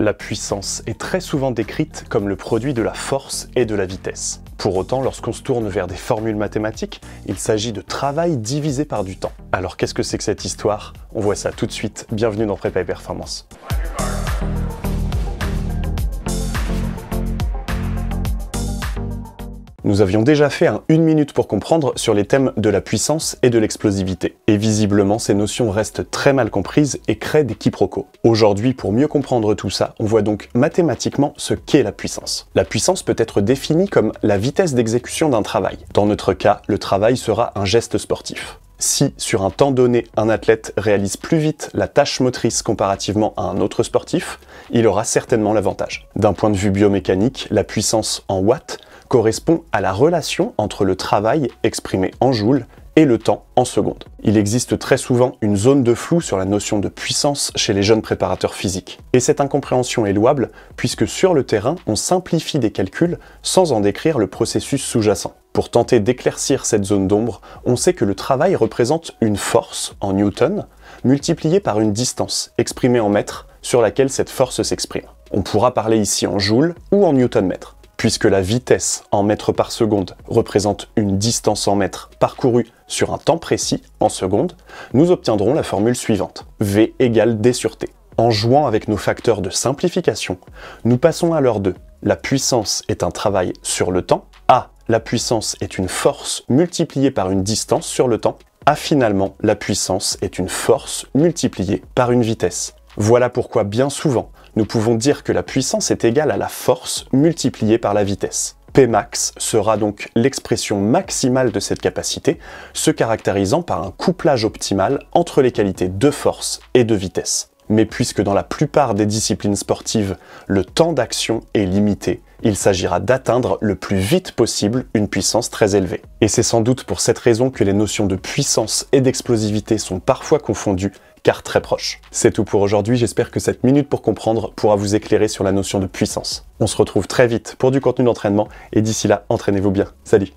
La puissance est très souvent décrite comme le produit de la force et de la vitesse. Pour autant, lorsqu'on se tourne vers des formules mathématiques, il s'agit de travail divisé par du temps. Alors qu'est-ce que c'est que cette histoire On voit ça tout de suite, bienvenue dans Prépa et Performance. nous avions déjà fait un 1 minute pour comprendre sur les thèmes de la puissance et de l'explosivité. Et visiblement, ces notions restent très mal comprises et créent des quiproquos. Aujourd'hui, pour mieux comprendre tout ça, on voit donc mathématiquement ce qu'est la puissance. La puissance peut être définie comme la vitesse d'exécution d'un travail. Dans notre cas, le travail sera un geste sportif. Si, sur un temps donné, un athlète réalise plus vite la tâche motrice comparativement à un autre sportif, il aura certainement l'avantage. D'un point de vue biomécanique, la puissance en watts correspond à la relation entre le travail exprimé en joules et le temps en secondes. Il existe très souvent une zone de flou sur la notion de puissance chez les jeunes préparateurs physiques. Et cette incompréhension est louable puisque sur le terrain, on simplifie des calculs sans en décrire le processus sous-jacent. Pour tenter d'éclaircir cette zone d'ombre, on sait que le travail représente une force en newton multipliée par une distance exprimée en mètres sur laquelle cette force s'exprime. On pourra parler ici en joules ou en newton mètre puisque la vitesse en mètres par seconde représente une distance en mètres parcourue sur un temps précis, en secondes, nous obtiendrons la formule suivante, V égale D sur T. En jouant avec nos facteurs de simplification, nous passons à l'heure 2. la puissance est un travail sur le temps, A. la puissance est une force multipliée par une distance sur le temps, A finalement la puissance est une force multipliée par une vitesse. Voilà pourquoi bien souvent, nous pouvons dire que la puissance est égale à la force multipliée par la vitesse. Pmax sera donc l'expression maximale de cette capacité, se caractérisant par un couplage optimal entre les qualités de force et de vitesse mais puisque dans la plupart des disciplines sportives, le temps d'action est limité, il s'agira d'atteindre le plus vite possible une puissance très élevée. Et c'est sans doute pour cette raison que les notions de puissance et d'explosivité sont parfois confondues, car très proches. C'est tout pour aujourd'hui, j'espère que cette minute pour comprendre pourra vous éclairer sur la notion de puissance. On se retrouve très vite pour du contenu d'entraînement, et d'ici là, entraînez-vous bien. Salut